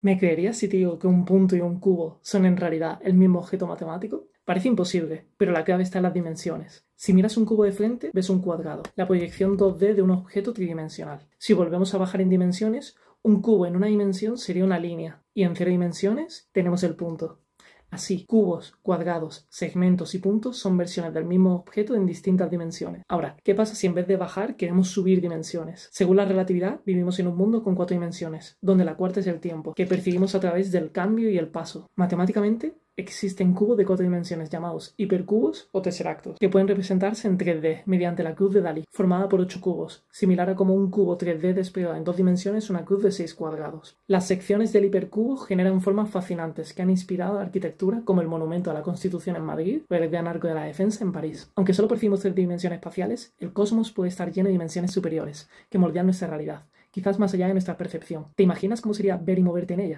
¿Me creerías si te digo que un punto y un cubo son en realidad el mismo objeto matemático? Parece imposible, pero la clave está en las dimensiones. Si miras un cubo de frente, ves un cuadrado, la proyección 2D de un objeto tridimensional. Si volvemos a bajar en dimensiones, un cubo en una dimensión sería una línea, y en cero dimensiones tenemos el punto. Así, cubos, cuadrados, segmentos y puntos son versiones del mismo objeto en distintas dimensiones. Ahora, ¿qué pasa si en vez de bajar queremos subir dimensiones? Según la relatividad, vivimos en un mundo con cuatro dimensiones, donde la cuarta es el tiempo, que percibimos a través del cambio y el paso. Matemáticamente, Existen cubos de cuatro dimensiones llamados hipercubos o tesseractos, que pueden representarse en 3D mediante la cruz de Dalí, formada por ocho cubos, similar a como un cubo 3D desplegado en dos dimensiones una cruz de seis cuadrados. Las secciones del hipercubo generan formas fascinantes que han inspirado a arquitectura como el monumento a la Constitución en Madrid o el Gran Arco de la Defensa en París. Aunque solo percibimos tres dimensiones espaciales, el cosmos puede estar lleno de dimensiones superiores, que moldean nuestra realidad quizás más allá de nuestra percepción. ¿Te imaginas cómo sería ver y moverte en ellas?